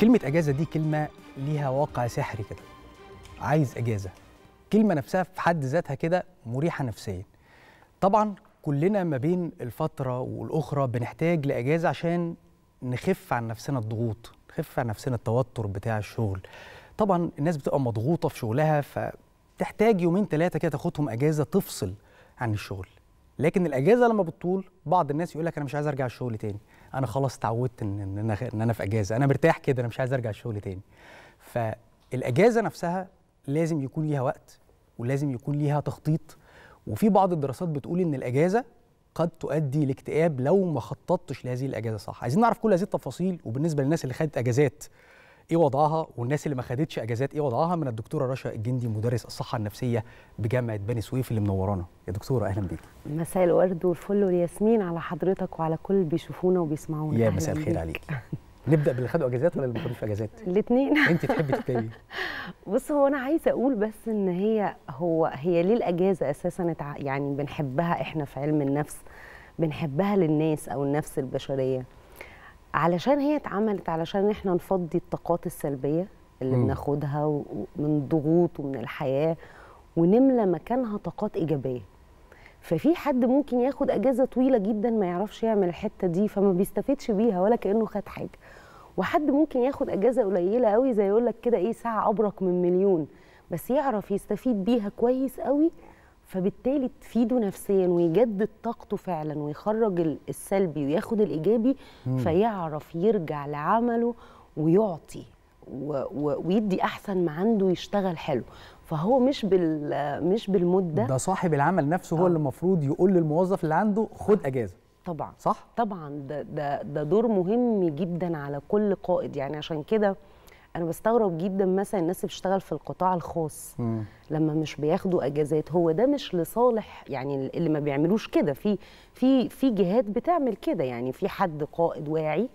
كلمة أجازة دي كلمة ليها واقع سحري كده عايز أجازة كلمة نفسها في حد ذاتها كده مريحة نفسيا طبعا كلنا ما بين الفترة والأخرى بنحتاج لأجازة عشان نخف عن نفسنا الضغوط نخف عن نفسنا التوتر بتاع الشغل طبعا الناس بتبقى مضغوطة في شغلها فتحتاج يومين ثلاثة كده تاخدهم أجازة تفصل عن الشغل لكن الاجازه لما بتطول بعض الناس يقول لك انا مش عايز ارجع الشغل تاني انا خلاص اتعودت ان انا ان انا في اجازه انا مرتاح كده انا مش عايز ارجع الشغل تاني فالاجازه نفسها لازم يكون ليها وقت ولازم يكون ليها تخطيط وفي بعض الدراسات بتقول ان الاجازه قد تؤدي لاكتئاب لو ما خططتش لهذه الاجازه صح عايزين نعرف كل هذه التفاصيل وبالنسبه للناس اللي خدت اجازات ايه وضعها والناس اللي ما خدتش اجازات ايه وضعها من الدكتوره رشا الجندي مدرس الصحه النفسيه بجامعه بني سويف اللي منورانا يا دكتوره اهلا بيك مساء الورد والفل والياسمين على حضرتك وعلى كل اللي بيشوفونا وبيسمعونا يا مساء الخير عليك نبدا باللي خدوا اجازات ولا اللي ما خدوش اجازات الاثنين انت تحبي تبتدي بص هو انا عايزه اقول بس ان هي هو هي ليه الاجازه اساسا يعني بنحبها احنا في علم النفس بنحبها للناس او النفس البشريه علشان هي اتعملت علشان احنا نفضي الطاقات السلبيه اللي مم. بناخدها من ضغوط ومن الحياه ونملى مكانها طاقات ايجابيه ففي حد ممكن ياخد اجازه طويله جدا ما يعرفش يعمل الحته دي فما بيستفدش بيها ولا كانه خد حاجه وحد ممكن ياخد اجازه قليله قوي زي يقول لك كده ايه ساعه ابرك من مليون بس يعرف يستفيد بيها كويس قوي فبالتالي تفيده نفسيا ويجدد طاقته فعلا ويخرج السلبي وياخد الايجابي مم. فيعرف يرجع لعمله ويعطي و... و... ويدي احسن ما عنده يشتغل حلو فهو مش بال مش بالمده ده صاحب العمل نفسه هو آه. اللي المفروض يقول للموظف اللي عنده خد اجازه طبعا صح طبعا ده ده ده دور مهم جدا على كل قائد يعني عشان كده انا بستغرب جدا مثلا الناس اللي بتشتغل في القطاع الخاص مم. لما مش بياخدوا اجازات هو ده مش لصالح يعني اللي ما بيعملوش كده في في في جهات بتعمل كده يعني في حد قائد واعي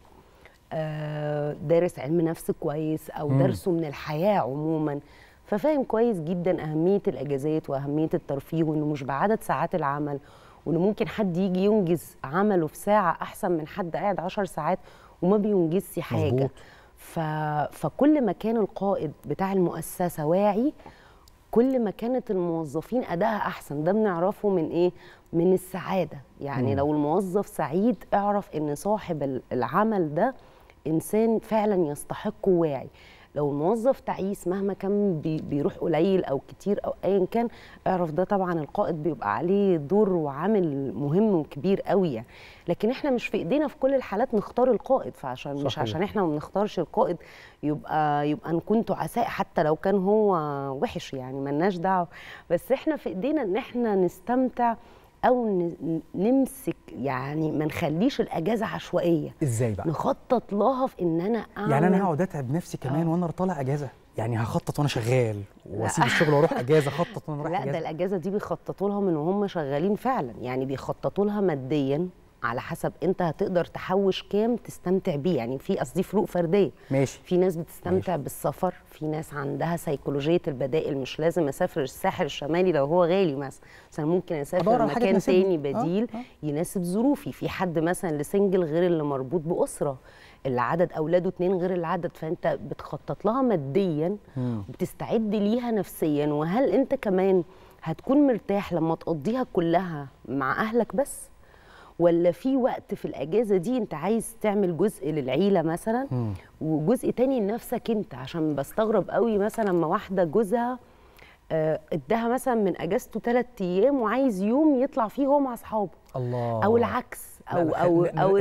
آه، دارس علم نفس كويس او درسه من الحياه عموما ففاهم كويس جدا اهميه الاجازات واهميه الترفيه وانه مش بعدد ساعات العمل وانه ممكن حد يجي ينجز عمله في ساعه احسن من حد قاعد 10 ساعات وما بينجزش حاجه مزبوط. ف... فكل ما كان القائد بتاع المؤسسه واعي كل ما كانت الموظفين ادائها احسن ده بنعرفه من ايه من السعاده يعني مم. لو الموظف سعيد اعرف ان صاحب العمل ده انسان فعلا يستحقه واعي لو الموظف تعيس مهما كان بيروح قليل او كتير او ايا كان اعرف ده طبعا القائد بيبقى عليه دور وعامل مهم وكبير قوي يعني لكن احنا مش في ايدينا في كل الحالات نختار القائد فعشان صحيح. مش عشان احنا ما بنختارش القائد يبقى يبقى نكون تعساء حتى لو كان هو وحش يعني ملناش دعوه بس احنا في ايدينا ان احنا نستمتع او نمسك يعني ما نخليش الاجازه عشوائيه ازاي بقى نخطط لها في ان انا اعمل يعني انا هقعد اتعب نفسي آه. كمان وانا طالع اجازه يعني هخطط وانا شغال واسيب الشغل واروح اجازه اخطط وانا رايح لا ده الاجازه دي بيخططوا لها من وهم شغالين فعلا يعني بيخططوا لها ماديا على حسب انت هتقدر تحوش كام تستمتع بيه يعني في قصدي فروق فرديه ماشي في ناس بتستمتع ماشي. بالسفر في ناس عندها سيكولوجيه البدائل مش لازم اسافر الساحل الشمالي لو هو غالي مثلا مثلا ممكن اسافر مكان تاني آه، بديل آه. آه. يناسب ظروفي في حد مثلا لسنجل غير اللي مربوط باسره اللي عدد اولاده اتنين غير العدد فانت بتخطط لها ماديا وبتستعد ليها نفسيا وهل انت كمان هتكون مرتاح لما تقضيها كلها مع اهلك بس ولا في وقت في الاجازه دي انت عايز تعمل جزء للعيله مثلا مم. وجزء تاني لنفسك انت عشان بستغرب قوي مثلا ما واحده جوزها آه، اداها مثلا من اجازته ثلاث ايام وعايز يوم يطلع فيه هو مع اصحابه الله او العكس او او او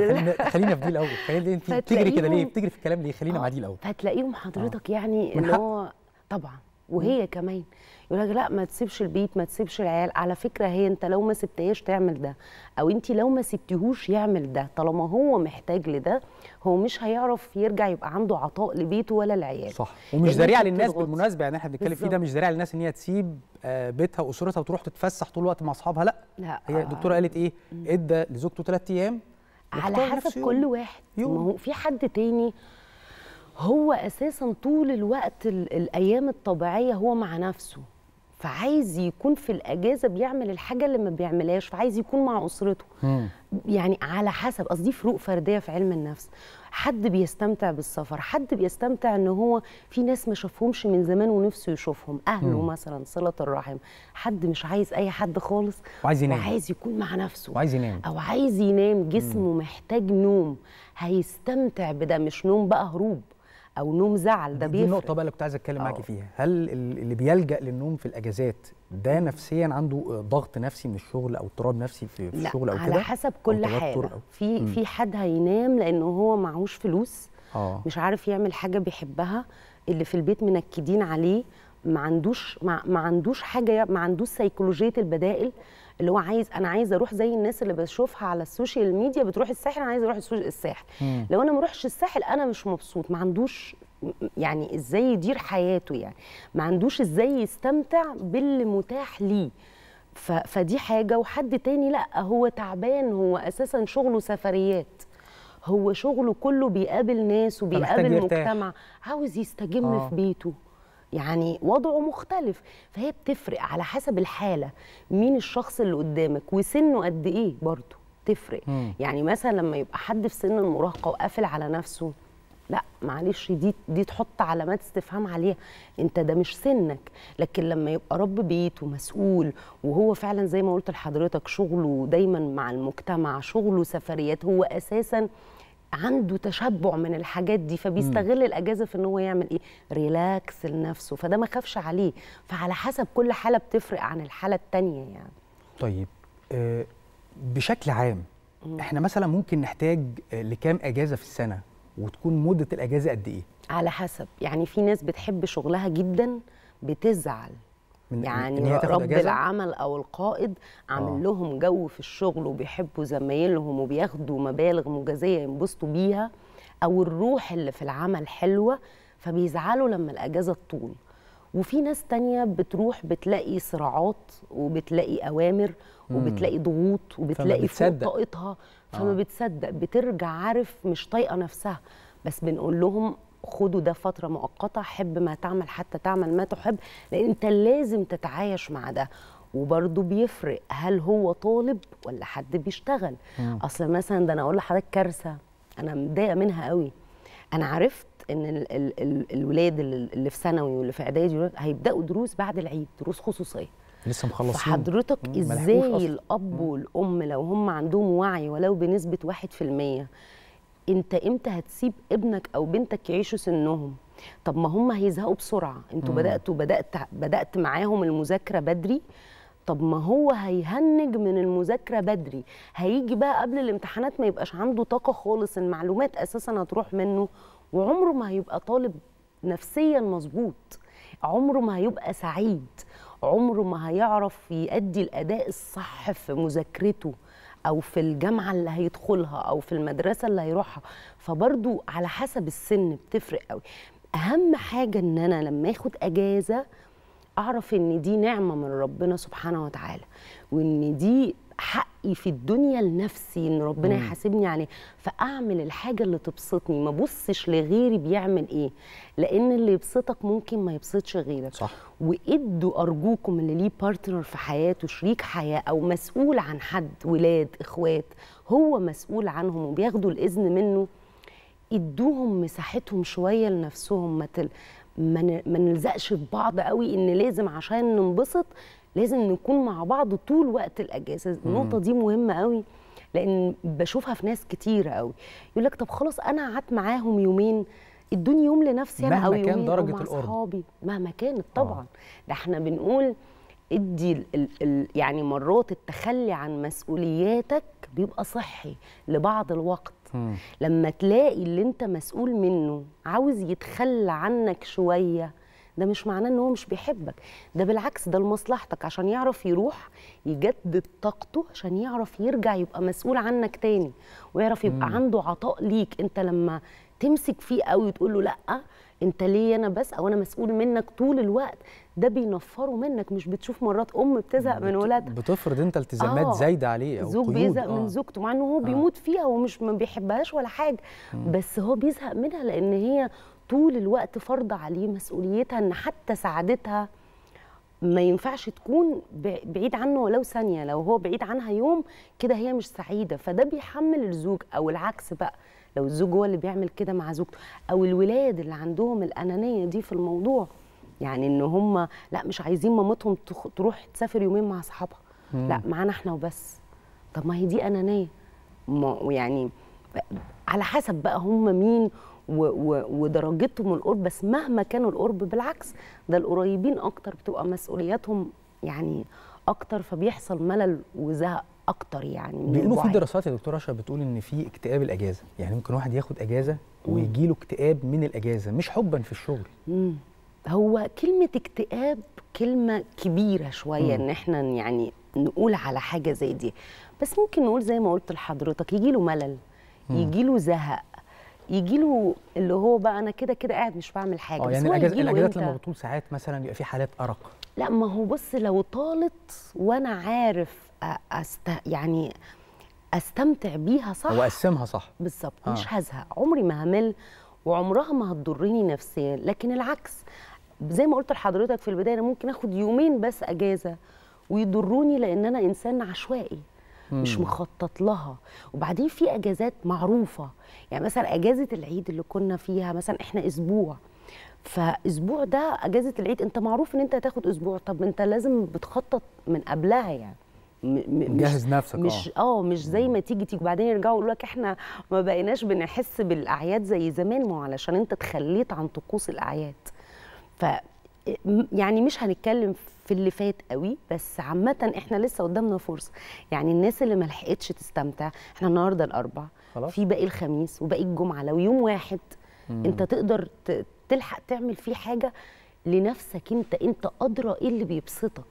خلينا في دي الاول خلينا انت بتجري كده ليه بتجري في الكلام ليه خلينا مع دي الاول هتلاقيهم حضرتك آه. يعني ان هو طبعا وهي كمان يقول لك لا ما تسيبش البيت ما تسيبش العيال على فكره هي انت لو ما سبتهاش تعمل ده او انت لو ما سبتيهوش يعمل ده طالما هو محتاج لده هو مش هيعرف يرجع يبقى عنده عطاء لبيته ولا العيال صح ومش ذريعه للناس تضغط. بالمناسبه يعني احنا بنتكلم فيه ده مش ذريعه للناس ان هي تسيب آه، بيتها واسرتها وتروح تتفسح طول الوقت مع اصحابها لا, لا. هي الدكتوره قالت ايه ادى لزوجته ثلاث ايام على حسب كل واحد يوم. ما هو في حد تاني هو اساسا طول الوقت الايام الطبيعيه هو مع نفسه فعايز يكون في الاجازه بيعمل الحاجه اللي ما بيعملهاش فعايز يكون مع اسرته مم. يعني على حسب قصدي فروق فرديه في علم النفس حد بيستمتع بالسفر حد بيستمتع ان هو في ناس ما شافهمش من زمان ونفسه يشوفهم اهله مم. مثلا صله الرحم حد مش عايز اي حد خالص وعايز ينام وعايز يكون مع نفسه وعايز ينام او عايز ينام جسمه مم. محتاج نوم هيستمتع بده مش نوم بقى هروب او نوم زعل ده بيفرق دي النقطه بقى اللي كنت عايز اتكلم معاكي آه. فيها هل اللي بيلجا للنوم في الاجازات ده نفسيا عنده ضغط نفسي من الشغل او اضطراب نفسي في, في الشغل او كده على حسب كل حاجه في م. في حد هينام لانه هو معهوش فلوس أوه. مش عارف يعمل حاجه بيحبها اللي في البيت منكدين عليه ما عندوش ما, ما عندوش حاجه ما عندوش سيكولوجيه البدائل اللي هو عايز انا عايز اروح زي الناس اللي بشوفها على السوشيال ميديا بتروح الساحل انا عايز اروح الساحل مم. لو انا ما اروحش الساحل انا مش مبسوط ما عندوش يعني ازاي يدير حياته يعني ما عندوش ازاي يستمتع باللي متاح ليه فدي حاجه وحد تاني لا هو تعبان هو اساسا شغله سفريات هو شغله كله بيقابل ناس وبيقابل مجتمع عاوز يستجم آه. في بيته يعني وضعه مختلف فهي بتفرق على حسب الحاله مين الشخص اللي قدامك وسنه قد ايه برضه تفرق مم. يعني مثلا لما يبقى حد في سن المراهقه وقافل على نفسه لا معلش دي دي تحط علامات استفهام عليها انت ده مش سنك لكن لما يبقى رب بيت ومسؤول وهو فعلا زي ما قلت لحضرتك شغله دايما مع المجتمع شغله سفريات هو اساسا عنده تشبع من الحاجات دي فبيستغل مم. الاجازه في ان هو يعمل ايه ريلاكس لنفسه فده ما خافش عليه فعلى حسب كل حاله بتفرق عن الحاله التانية يعني طيب آه، بشكل عام مم. احنا مثلا ممكن نحتاج آه، لكام اجازه في السنه وتكون مده الاجازه قد ايه على حسب يعني في ناس بتحب شغلها جدا بتزعل من يعني رب أجازة؟ العمل او القائد عامل آه. لهم جو في الشغل وبيحبوا زمايلهم وبياخدوا مبالغ مجازيه ينبسطوا بيها او الروح اللي في العمل حلوه فبيزعلوا لما الاجازه تطول وفي ناس تانية بتروح بتلاقي صراعات وبتلاقي أوامر وبتلاقي ضغوط وبتلاقي فوق طاقتها فما آه. بتصدق بترجع عارف مش طايقة نفسها بس بنقول لهم خدوا ده فتره مؤقته حب ما تعمل حتى تعمل ما تحب لان انت لازم تتعايش مع ده وبرضه بيفرق هل هو طالب ولا حد بيشتغل مم. اصل مثلا ده انا اقول لحضرتك كارثه انا متضايقه منها قوي انا عرفت ان الـ ال ال الولاد اللي في ثانوي واللي في اعدادي هيبداوا دروس بعد العيد دروس خصوصيه لسه مخلصين فحضرتك ازاي الاب والام لو هم عندهم وعي ولو بنسبه 1% انت امتى هتسيب ابنك او بنتك يعيشوا سنهم طب ما هم هيزهقوا بسرعه انتوا بداتوا بدات بدات معاهم المذاكره بدري طب ما هو هيهنج من المذاكره بدري هيجي بقى قبل الامتحانات ما يبقاش عنده طاقه خالص المعلومات اساسا هتروح منه وعمره ما هيبقى طالب نفسيا مظبوط عمره ما هيبقى سعيد عمره ما هيعرف يؤدي الاداء الصح في مذاكرته او في الجامعه اللي هيدخلها او في المدرسه اللي هيروحها فبرضو على حسب السن بتفرق قوي اهم حاجه ان انا لما اخد اجازه اعرف ان دي نعمه من ربنا سبحانه وتعالى وان دي حقي في الدنيا لنفسي ان ربنا يحاسبني عليه فاعمل الحاجه اللي تبسطني ما بصش لغيري بيعمل ايه لان اللي يبسطك ممكن ما يبسطش غيرك صح وادوا ارجوكم اللي ليه بارتنر في حياته شريك حياه او مسؤول عن حد ولاد اخوات هو مسؤول عنهم وبياخدوا الاذن منه ادوهم مساحتهم شويه لنفسهم ما ما نلزقش في بعض قوي ان لازم عشان ننبسط لازم نكون مع بعض طول وقت الاجازه النقطه دي مهمه قوي لان بشوفها في ناس كتير قوي يقول لك طب خلاص انا قعدت معاهم يومين ادوني يوم لنفسي انا او يومين كان درجة مع اصحابي مهما كانت آه. طبعا آه. ده احنا بنقول ادي الـ الـ يعني مرات التخلي عن مسؤولياتك بيبقى صحي لبعض الوقت مم. لما تلاقي اللي انت مسؤول منه عاوز يتخلى عنك شويه ده مش معناه ان هو مش بيحبك ده بالعكس ده لمصلحتك عشان يعرف يروح يجدد طاقته عشان يعرف يرجع يبقى مسؤول عنك تاني ويعرف يبقى مم. عنده عطاء ليك انت لما تمسك فيه قوي وتقول له لا انت ليه انا بس او انا مسؤول منك طول الوقت ده بينفره منك مش بتشوف مرات ام بتزهق من ولادها بتفرض انت التزامات آه زايده عليه او زوج بيزهق آه من زوجته مع انه هو آه بيموت فيها ومش ما بيحبهاش ولا حاجه مم. بس هو بيزهق منها لان هي طول الوقت فرض عليه مسؤوليتها ان حتى سعادتها ما ينفعش تكون بعيد عنه ولو ثانيه لو هو بعيد عنها يوم كده هي مش سعيده فده بيحمل الزوج او العكس بقى لو الزوج هو اللي بيعمل كده مع زوجته او الولاد اللي عندهم الانانيه دي في الموضوع يعني ان هم لا مش عايزين مامتهم تروح تسافر يومين مع اصحابها لا معانا احنا وبس طب ما هي دي انانيه يعني على حسب بقى هم مين ودرجتهم القرب بس مهما كانوا القرب بالعكس ده القريبين اكتر بتبقى مسؤولياتهم يعني اكتر فبيحصل ملل وزهق اكتر يعني بيقولوا في دراسات يا دكتوره رشا بتقول ان في اكتئاب الاجازه يعني ممكن واحد ياخد اجازه ويجي له اكتئاب من الاجازه مش حبا في الشغل مم. هو كلمه اكتئاب كلمه كبيره شويه مم. ان احنا يعني نقول على حاجه زي دي بس ممكن نقول زي ما قلت لحضرتك يجي له ملل يجي له زهق يجي له اللي هو بقى انا كده كده قاعد مش بعمل حاجه اه يعني الاجازات له لما بتطول ساعات مثلا يبقى في حالات ارق لا ما هو بص لو طالت وانا عارف أست... يعني استمتع بيها صح واقسمها صح بالظبط آه. مش هزهق عمري ما همل وعمرها ما هتضرني نفسيا لكن العكس زي ما قلت لحضرتك في البدايه انا ممكن اخد يومين بس اجازه ويضروني لان انا انسان عشوائي مش مخطط لها وبعدين في اجازات معروفه يعني مثلا اجازه العيد اللي كنا فيها مثلا احنا اسبوع فاسبوع ده اجازه العيد انت معروف ان انت هتاخد اسبوع طب انت لازم بتخطط من قبلها يعني مجهز نفسك مش اه, آه، مش زي ما تيجي تيجي وبعدين يرجعوا يقولوا لك احنا ما بقيناش بنحس بالاعياد زي زمان ما علشان انت تخليت عن طقوس الاعياد ف يعني مش هنتكلم في اللي فات قوي بس عامه احنا لسه قدامنا فرصه يعني الناس اللي ما لحقتش تستمتع احنا النهارده الاربع خلاص. في باقي الخميس وباقي الجمعه لو يوم واحد مم. انت تقدر تلحق تعمل فيه حاجه لنفسك انت انت ادرى ايه اللي بيبسطك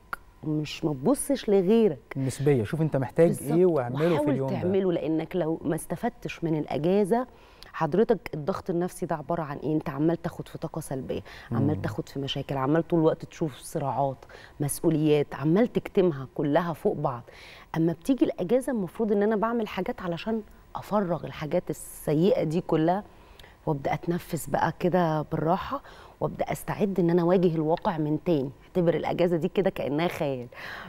مش ما تبصش لغيرك نسبيه شوف انت محتاج ايه واعمله في اليوم ده تعمله لانك لو ما استفدتش من الاجازه حضرتك الضغط النفسي ده عباره عن ايه انت عمال تاخد في طاقه سلبيه عمال تاخد في مشاكل عمال طول الوقت تشوف صراعات مسؤوليات عمال تكتمها كلها فوق بعض اما بتيجي الاجازه المفروض ان انا بعمل حاجات علشان افرغ الحاجات السيئه دي كلها وابدا اتنفس بقى كده بالراحه وابدا استعد ان انا اواجه الواقع من تاني اعتبر الاجازه دي كده كانها خيال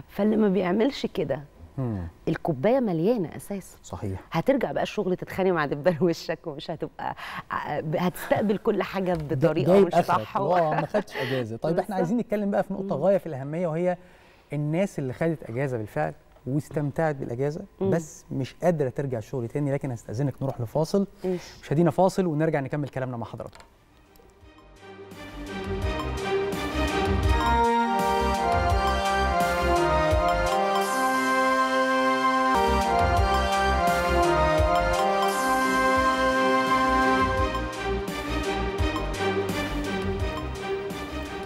فاللي ما بيعملش كده مم. الكوبايه مليانه اساسا صحيح هترجع بقى الشغل تتخانق مع دبان وشك ومش هتبقى آه، هتستقبل كل حاجه بطريقه مش صح اه ما خدتش اجازه طيب احنا عايزين نتكلم بقى في نقطه غايه في الاهميه وهي الناس اللي خدت اجازه بالفعل واستمتعت بالاجازه مم. بس مش قادره ترجع الشغل تاني لكن هستاذنك نروح لفاصل مش هدينا فاصل ونرجع نكمل كلامنا مع حضراتكم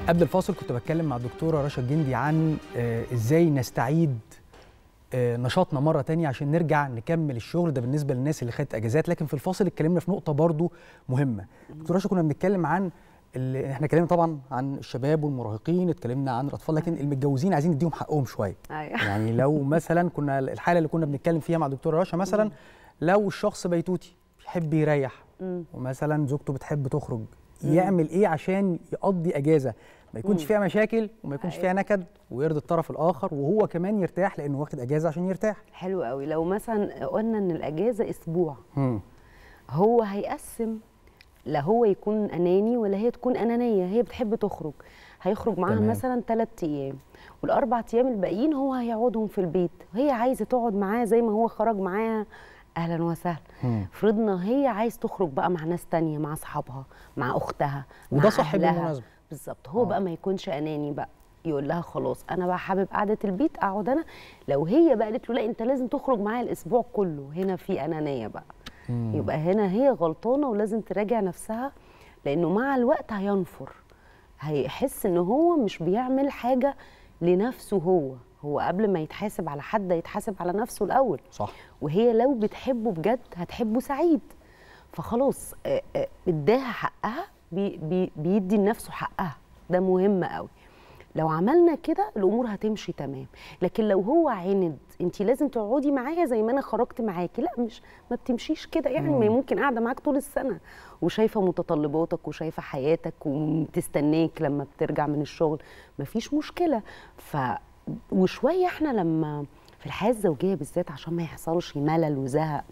قبل الفاصل كنت بتكلم مع الدكتوره رشا الجندي عن آه، ازاي نستعيد آه، نشاطنا مره تانية عشان نرجع نكمل الشغل ده بالنسبه للناس اللي خدت اجازات لكن في الفاصل اتكلمنا في نقطه برضو مهمه دكتوره رشا كنا بنتكلم عن اللي احنا اتكلمنا طبعا عن الشباب والمراهقين اتكلمنا عن الاطفال لكن المتجوزين عايزين نديهم حقهم شويه أيوة. يعني لو مثلا كنا الحاله اللي كنا بنتكلم فيها مع دكتوره رشا مثلا لو الشخص بيتوتي بيحب يريح ومثلا زوجته بتحب تخرج يعمل ايه عشان يقضي اجازه ما يكونش فيها مشاكل وما يكونش فيها أيوة. نكد ويرضي الطرف الاخر وهو كمان يرتاح لانه واخد اجازه عشان يرتاح حلو قوي لو مثلا قلنا ان الاجازه اسبوع مم. هو هيقسم لا هو يكون اناني ولا هي تكون انانيه هي بتحب تخرج هيخرج معاها مثلا ثلاث ايام والاربع ايام الباقيين هو هيقعدهم في البيت وهي عايزه تقعد معاه زي ما هو خرج معاها اهلا وسهلا فرضنا هي عايز تخرج بقى مع ناس تانية مع اصحابها مع اختها وده صح بالمناسبه بالظبط هو آه. بقى ما يكونش اناني بقى يقول لها خلاص انا بقى حابب قعده البيت اقعد انا لو هي بقى قالت له لا انت لازم تخرج معايا الاسبوع كله هنا في انانيه بقى مم. يبقى هنا هي غلطانه ولازم تراجع نفسها لانه مع الوقت هينفر هيحس ان هو مش بيعمل حاجه لنفسه هو هو قبل ما يتحاسب على حد يتحاسب على نفسه الاول صح وهي لو بتحبه بجد هتحبه سعيد فخلاص آه، آه، اداها حقها بي بي بيدي لنفسه حقها ده مهم قوي لو عملنا كده الامور هتمشي تمام لكن لو هو عند انت لازم تقعدي معايا زي ما انا خرجت معاكي لا مش ما بتمشيش كده يعني ما ممكن قاعده معاك طول السنه وشايفه متطلباتك وشايفه حياتك وتستناك لما بترجع من الشغل مفيش مشكله ف وشويه احنا لما في الحياه الزوجيه بالذات عشان ما يحصلش ملل وزهق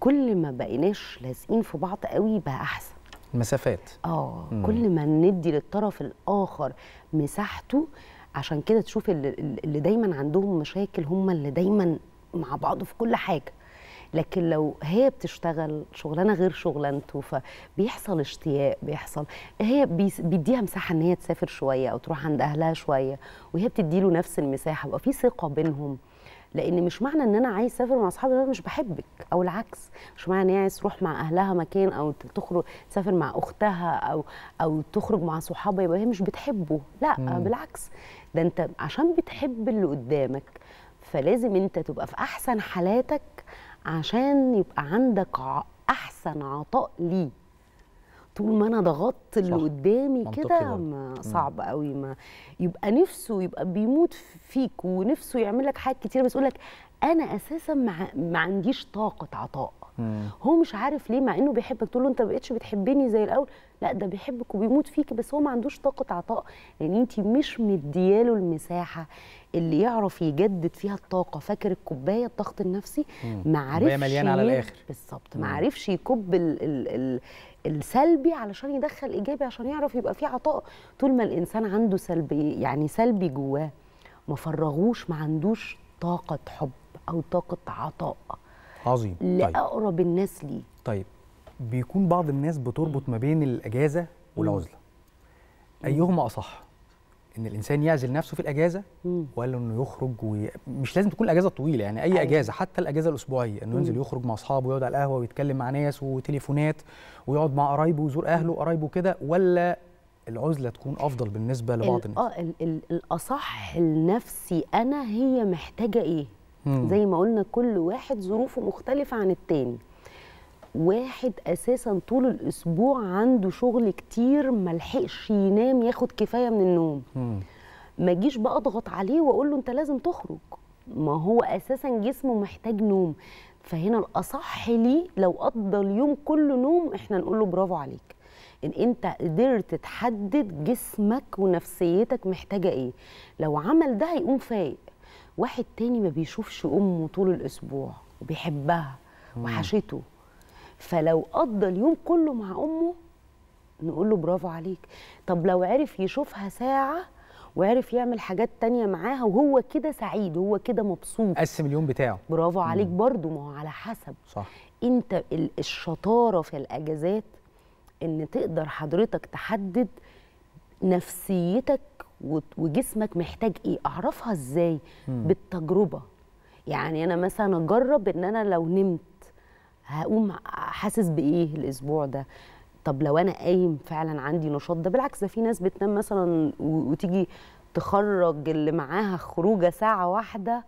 كل ما بقيناش لازقين في بعض قوي بقى احسن المسافات اه كل ما ندي للطرف الاخر مساحته عشان كده تشوف اللي, اللي دايما عندهم مشاكل هم اللي دايما مع بعض في كل حاجه لكن لو هي بتشتغل شغلانه غير شغلانته فبيحصل اشتياق بيحصل هي بيديها مساحه ان هي تسافر شويه او تروح عند اهلها شويه وهي بتدي له نفس المساحه بقى في ثقه بينهم لان مش معنى ان انا عايز اسافر مع اصحابي انا مش بحبك او العكس مش معنى ان هي عايز تروح مع اهلها مكان او تخرج تسافر مع اختها او او تخرج مع صحابها يبقى هي مش بتحبه لا مم. بالعكس ده انت عشان بتحب اللي قدامك فلازم انت تبقى في احسن حالاتك عشان يبقى عندك احسن عطاء ليه طول ما انا ضغطت اللي قدامي كده صعب قوي ما يبقى نفسه يبقى بيموت فيك ونفسه يعمل لك حاجات كتير بس يقول لك انا اساسا ما مع... عنديش طاقه عطاء هو مش عارف ليه مع انه بيحبك تقول له انت ما بقتش بتحبني زي الاول لا ده بيحبك وبيموت فيكي بس هو ما عندوش طاقه عطاء لان يعني انت مش مدياله المساحه اللي يعرف يجدد فيها الطاقه فاكر الكوبايه الضغط النفسي ما عرفش مليانه على الاخر بالظبط ما عرفش يكب ال ال ال السلبي علشان يدخل ايجابي عشان يعرف يبقى فيه عطاء طول ما الانسان عنده سلبي يعني سلبي جواه ما فرغوش ما عندوش طاقه حب او طاقه عطاء عظيم طيب. لاقرب طيب. الناس ليه طيب بيكون بعض الناس بتربط ما بين الاجازه والعزله ايهما اصح ان الانسان يعزل نفسه في الاجازه ولا انه يخرج ومش لازم تكون الاجازه طويله يعني اي أيوة. اجازه حتى الاجازه الاسبوعيه انه ينزل يخرج مع اصحابه ويقعد على القهوه ويتكلم مع ناس وتليفونات ويقعد مع قرايبه ويزور اهله وقرايبه كده ولا العزله تكون افضل بالنسبه لبعض الناس اه الاصح النفسي انا هي محتاجه ايه زي ما قلنا كل واحد ظروفه مختلفه عن التاني واحد اساسا طول الاسبوع عنده شغل كتير ملحقش ينام ياخد كفايه من النوم ما جيش بقى اضغط عليه واقول له انت لازم تخرج ما هو اساسا جسمه محتاج نوم فهنا الاصح ليه لو قضى اليوم كله نوم احنا نقول له برافو عليك ان انت قدرت تحدد جسمك ونفسيتك محتاجه ايه لو عمل ده هيقوم فايق واحد تاني ما بيشوفش امه طول الاسبوع وبيحبها وحشته فلو قضى اليوم كله مع امه نقول له برافو عليك طب لو عرف يشوفها ساعه وعرف يعمل حاجات تانية معاها وهو كده سعيد هو كده مبسوط قسم اليوم بتاعه برافو عليك برضو ما هو على حسب صح انت الشطاره في الاجازات ان تقدر حضرتك تحدد نفسيتك وجسمك محتاج ايه اعرفها ازاي مم. بالتجربه يعني انا مثلا اجرب ان انا لو نمت هقوم حاسس بايه الاسبوع ده طب لو انا قايم فعلا عندي نشاط ده بالعكس ده في ناس بتنام مثلا وتيجي تخرج اللي معاها خروجه ساعه واحده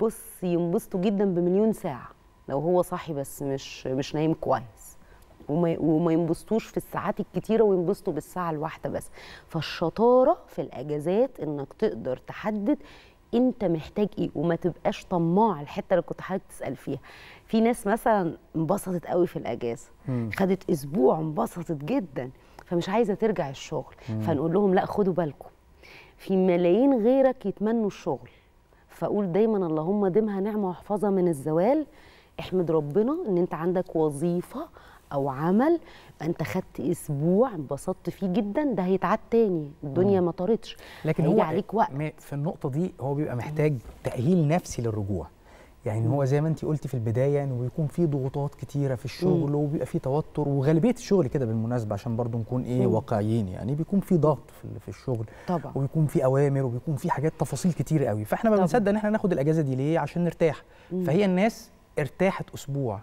بص ينبسطوا جدا بمليون ساعه لو هو صاحي بس مش مش نايم كويس وما وما ينبسطوش في الساعات الكتيره وينبسطوا بالساعه الواحده بس فالشطاره في الاجازات انك تقدر تحدد انت محتاج ايه وما تبقاش طماع الحته اللي كنت حضرتك تسال فيها في ناس مثلا انبسطت قوي في الاجازه خدت اسبوع انبسطت جدا فمش عايزه ترجع الشغل مم. فنقول لهم لا خدوا بالكم في ملايين غيرك يتمنوا الشغل فاقول دايما اللهم دمها نعمه واحفظها من الزوال احمد ربنا ان انت عندك وظيفه او عمل انت خدت اسبوع انبسطت فيه جدا ده هيتعاد تاني الدنيا ما طارتش لكن هو عليك وقت في النقطه دي هو بيبقى محتاج تاهيل نفسي للرجوع يعني هو زي ما انت قلتي في البدايه انه بيكون في ضغوطات كتيره في الشغل وبيبقى في توتر وغالبيه الشغل كده بالمناسبه عشان برضو نكون ايه واقعيين يعني بيكون في ضغط في, في الشغل طبعا وبيكون في اوامر وبيكون في حاجات تفاصيل كتير قوي فاحنا ما بنصدق ان احنا ناخد الاجازه دي ليه عشان نرتاح مم. فهي الناس ارتاحت اسبوع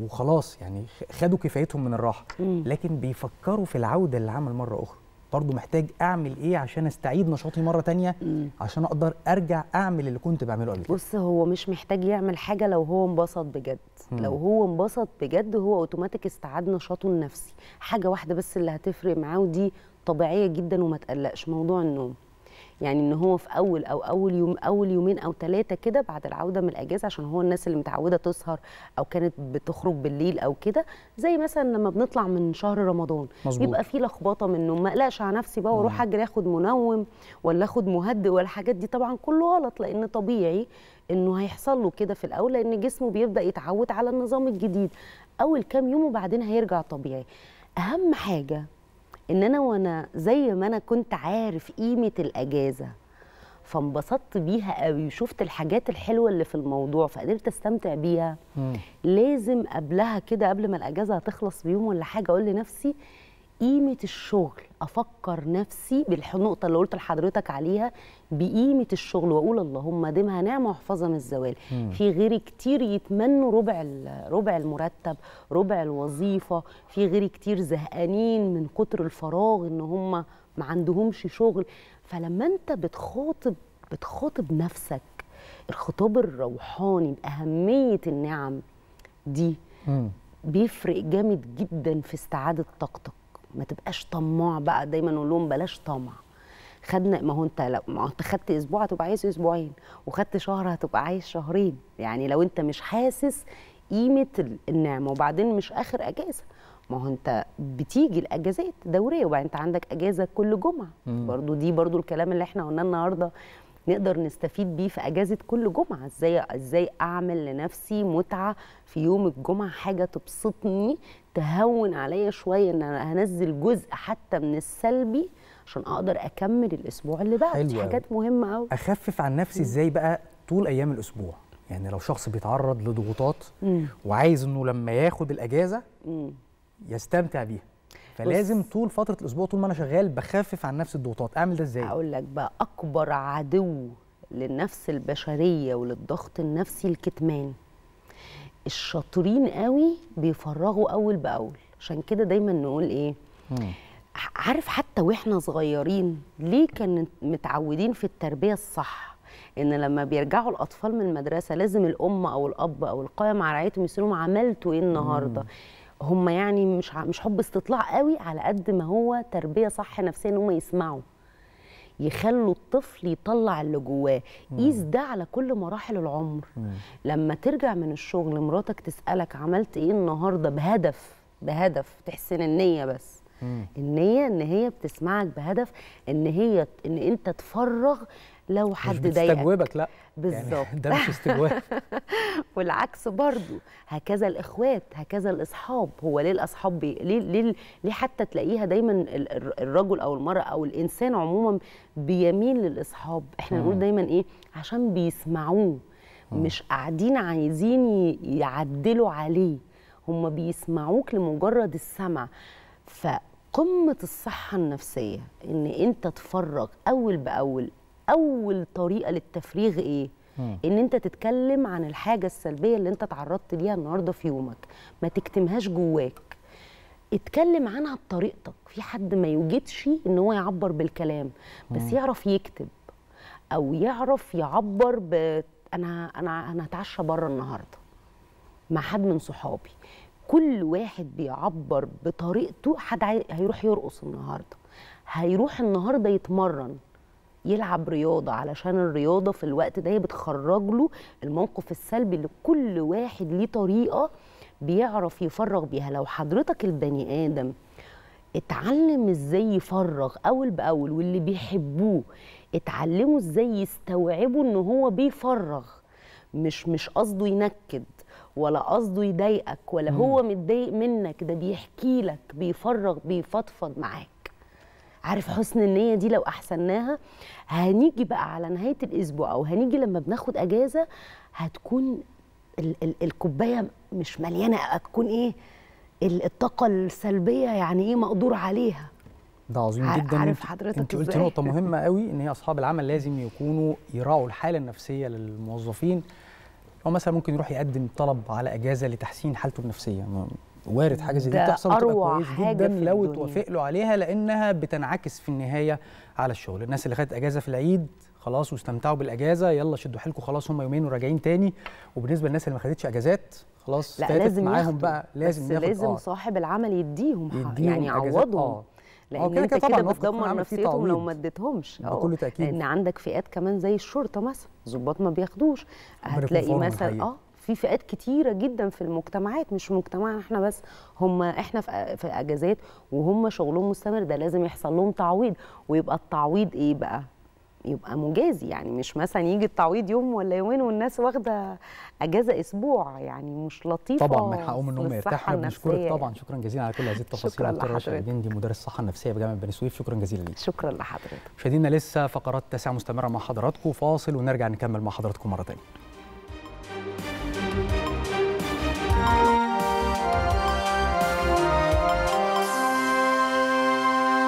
وخلاص يعني خدوا كفايتهم من الراحه لكن بيفكروا في العوده للعمل مره اخرى برضه محتاج اعمل ايه عشان استعيد نشاطي مره تانية عشان اقدر ارجع اعمل اللي كنت بعمله قبل بص هو مش محتاج يعمل حاجه لو هو انبسط بجد مم. لو هو انبسط بجد هو اوتوماتيك استعاد نشاطه النفسي حاجه واحده بس اللي هتفرق معاه ودي طبيعيه جدا وما تقلقش موضوع النوم يعني ان هو في اول او اول يوم اول يومين او ثلاثه كده بعد العوده من الاجازه عشان هو الناس اللي متعوده تسهر او كانت بتخرج بالليل او كده زي مثلا لما بنطلع من شهر رمضان مزبوط. يبقى في لخبطه منه ما اقلقش على نفسي بقى واروح اجري اخد منوم ولا اخد مهدئ والحاجات دي طبعا كله غلط لان طبيعي انه هيحصل له كده في الاول لان جسمه بيبدا يتعود على النظام الجديد اول كام يوم وبعدين هيرجع طبيعي اهم حاجه ان انا وانا زي ما انا كنت عارف قيمه الاجازه فانبسطت بيها قوي وشفت الحاجات الحلوه اللي في الموضوع فقدرت استمتع بيها مم. لازم قبلها كده قبل ما الاجازه هتخلص بيوم ولا حاجه اقول لنفسي قيمه الشغل افكر نفسي بالنقطه اللي قلت لحضرتك عليها بقيمه الشغل واقول اللهم دمها نعمه واحفظها من الزوال مم. في غيري كتير يتمنوا ربع ربع المرتب ربع الوظيفه في غيري كتير زهقانين من كتر الفراغ ان هم ما عندهمش شغل فلما انت بتخاطب بتخاطب نفسك الخطاب الروحاني باهميه النعم دي مم. بيفرق جامد جدا في استعاده طاقتك ما تبقاش طماع بقى دايما نقول لهم بلاش طمع خدنا ما هو انت لو ما انت خدت اسبوع هتبقى عايز اسبوعين وخدت شهر هتبقى عايز شهرين يعني لو انت مش حاسس قيمه النعمه وبعدين مش اخر اجازه ما هو انت بتيجي الاجازات دوريه وبعدين انت عندك اجازه كل جمعه برضو دي برضو الكلام اللي احنا قلناه النهارده نقدر نستفيد بيه في اجازه كل جمعه ازاي ازاي اعمل لنفسي متعه في يوم الجمعه حاجه تبسطني تهون عليا شويه ان انا هنزل جزء حتى من السلبي عشان اقدر اكمل الاسبوع اللي بعده دي حاجات مهمه قوي اخفف عن نفسي ازاي بقى طول ايام الاسبوع يعني لو شخص بيتعرض لضغوطات وعايز انه لما ياخد الاجازه يستمتع بيها فلازم طول فتره الاسبوع طول ما انا شغال بخفف عن نفسي الضغوطات اعمل ده ازاي اقول لك بقى اكبر عدو للنفس البشريه وللضغط النفسي الكتمان الشاطرين قوي بيفرغوا اول باول عشان كده دايما نقول ايه عارف حتى واحنا صغيرين ليه كان متعودين في التربيه الصح ان لما بيرجعوا الاطفال من المدرسه لازم الام او الاب او القائم على رعايتهم يسالهم عملتوا ايه النهارده هم يعني مش مش حب استطلاع قوي على قد ما هو تربيه صح نفسيا ان هم يسمعوا يخلوا الطفل يطلع اللي جواه قيس ده على كل مراحل العمر مم. لما ترجع من الشغل مراتك تسالك عملت ايه النهارده بهدف بهدف تحسن النيه بس النيه ان هي بتسمعك بهدف ان هي ان انت تفرغ لو حد مش ضايقك استجوبك لا بالظبط يعني ده مش استجواب والعكس برضو هكذا الاخوات هكذا الاصحاب هو ليه الاصحاب بي... ليه ليه ليه حتى تلاقيها دايما الرجل او المراه او الانسان عموما بيميل للاصحاب احنا نقول دايما ايه عشان بيسمعوه مش قاعدين عايزين يعدلوا عليه هم بيسمعوك لمجرد السمع فقمه الصحه النفسيه ان انت تفرغ اول باول اول طريقه للتفريغ ايه مم. ان انت تتكلم عن الحاجه السلبيه اللي انت تعرضت ليها النهارده في يومك ما تكتمهاش جواك اتكلم عنها بطريقتك في حد ما يوجدش ان هو يعبر بالكلام بس مم. يعرف يكتب او يعرف يعبر ب انا انا انا هتعشى بره النهارده مع حد من صحابي كل واحد بيعبر بطريقته حد هيروح يرقص النهارده هيروح النهارده يتمرن يلعب رياضه علشان الرياضه في الوقت ده بتخرج له الموقف السلبي اللي كل واحد ليه طريقه بيعرف يفرغ بيها لو حضرتك البني ادم اتعلم ازاي يفرغ اول باول واللي بيحبوه اتعلموا ازاي يستوعبوا ان هو بيفرغ مش مش قصده ينكد ولا قصده يضايقك ولا هو متضايق منك ده بيحكي لك بيفرغ بيفضفض معاك عارف حسن النيه دي لو احسناها هنيجي بقى على نهايه الاسبوع او هنيجي لما بناخد اجازه هتكون ال ال الكوبايه مش مليانه هتكون ايه الطاقه السلبيه يعني ايه مقدور عليها ده عظيم جدا عارف حضرتك انت قلت نقطه مهمه قوي ان هي اصحاب العمل لازم يكونوا يراعوا الحاله النفسيه للموظفين هو مثلا ممكن يروح يقدم طلب على اجازه لتحسين حالته النفسيه وارد حاجه زي دي تحصل أروع كويس جدا لو اتوافق له عليها لانها بتنعكس في النهايه على الشغل الناس اللي خدت اجازه في العيد خلاص واستمتعوا بالاجازه يلا شدوا حيلكم خلاص هم يومين وراجعين تاني وبالنسبه للناس اللي ما خدتش اجازات خلاص لا لازم معاهم بقى لازم بس لازم آه. صاحب العمل يديهم, يديهم يعني يعوضهم آه. لان آه، كده انت كده بتدمر نفسيتهم لو ما اديتهمش بكل آه، آه، تاكيد لان عندك فئات كمان زي الشرطه مثلا ظباط ما بياخدوش هتلاقي مثلا اه في فئات كتيره جدا في المجتمعات مش مجتمعنا احنا بس هم احنا في اجازات وهم شغلهم مستمر ده لازم يحصل لهم تعويض ويبقى التعويض ايه بقى يبقى مجازي يعني مش مثلا يجي التعويض يوم ولا يومين والناس واخده اجازه اسبوع يعني مش لطيفه طبعا من حقهم ان هم يرتاحوا بنشكرك طبعا شكرا جزيلا على كل هذه التفاصيل شكرا لحضرتك دي مدرس الصحه النفسيه بجامعه بني سويف شكرا جزيلا ليك شكرا لحضرتك مشاهدينا لسه فقرات تاسعه مستمره مع حضراتكم فاصل ونرجع نكمل مع حضراتكم مره ثانيه